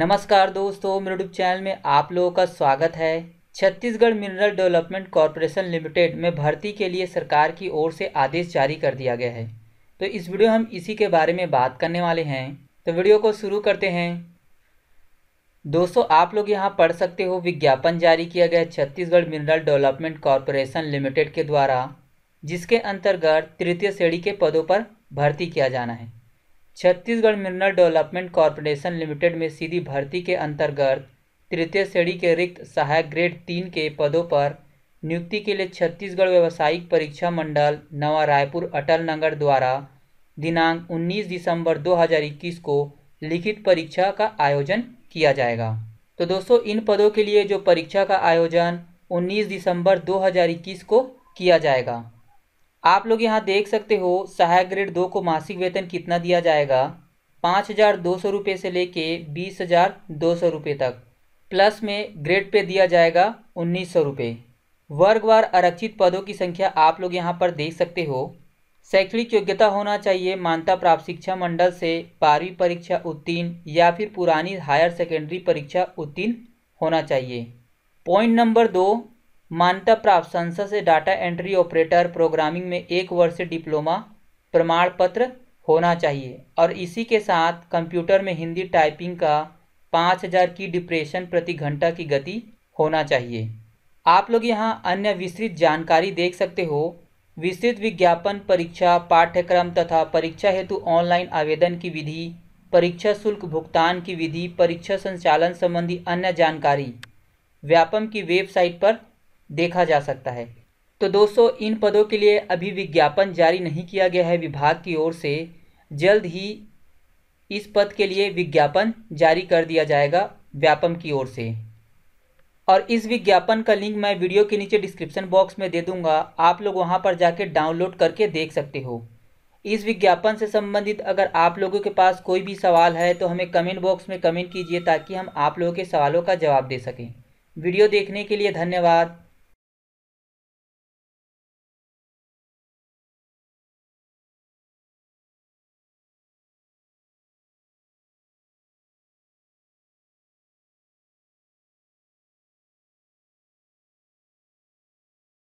नमस्कार दोस्तों मेरे यूट्यूब चैनल में आप लोगों का स्वागत है Chhattisgarh mineral development corporation limited में भर्ती के लिए सरकार की ओर से आदेश जारी कर दिया गया है तो इस वीडियो हम इसी के बारे में बात करने वाले हैं तो वीडियो को शुरू करते हैं दोस्तों आप लोग यहाँ पढ़ सकते हो विज्ञापन जारी किया गया Chhattisgarh mineral development corporation limited के द्वारा जिसके अंतर्गत तृतीय श्रेणी के पदों पर भर्ती किया जाना है Chhattisgarh mineral development corporation limited में सीधी भर्ती के अंतर्गत तृतीय श्रेणी के रिक्त सहायक ग्रेड तीन के पदों पर नियुक्ति के लिए छत्तीसगढ़ व्यावसायिक परीक्षा मंडल नवा रायपुर अटल नगर द्वारा दिनांक 19 दिसंबर 2021 को लिखित परीक्षा का आयोजन किया जाएगा तो दोस्तों इन पदों के लिए जो परीक्षा का आयोजन 19 दिसंबर 2021 को किया जाएगा आप लोग यहाँ देख सकते हो सहायक ग्रेड दो को मासिक वेतन कितना दिया जाएगा पाँच हज़ार दो सौ रुपये से लेके बीस हज़ार दो सौ रुपये तक प्लस में ग्रेड पे दिया जाएगा उन्नीस सौ रुपये वर्गवार आरक्षित पदों की संख्या आप लोग यहाँ पर देख सकते हो शैक्षणिक योग्यता होना चाहिए मान्यता प्राप्त शिक्षा मंडल से बारहवीं परीक्षा उत्तीर्ण या फिर पुरानी हायर सेकेंडरी परीक्षा उत्तीर्ण होना चाहिए पॉइंट नंबर दो मान्यता प्राप्त संसद से डाटा एंट्री ऑपरेटर प्रोग्रामिंग में एक वर्ष से डिप्लोमा प्रमाण पत्र होना चाहिए और इसी के साथ कंप्यूटर में हिंदी टाइपिंग का 5000 की डिप्रेशन प्रति घंटा की गति होना चाहिए आप लोग यहाँ अन्य विस्तृत जानकारी देख सकते हो विस्तृत विज्ञापन परीक्षा पाठ्यक्रम तथा परीक्षा हेतु ऑनलाइन आवेदन की विधि परीक्षा शुल्क भुगतान की विधि परीक्षा संचालन संबंधी अन्य जानकारी व्यापम की वेबसाइट पर देखा जा सकता है तो दोस्तों इन पदों के लिए अभी विज्ञापन जारी नहीं किया गया है विभाग की ओर से जल्द ही इस पद के लिए विज्ञापन जारी कर दिया जाएगा व्यापम की ओर से और इस विज्ञापन का लिंक मैं वीडियो के नीचे डिस्क्रिप्शन बॉक्स में दे दूंगा आप लोग वहां पर जाके डाउनलोड करके देख सकते हो इस विज्ञापन से संबंधित अगर आप लोगों के पास कोई भी सवाल है तो हमें कमेंट बॉक्स में कमेंट कीजिए ताकि हम आप लोगों के सवालों का जवाब दे सकें वीडियो देखने के लिए धन्यवाद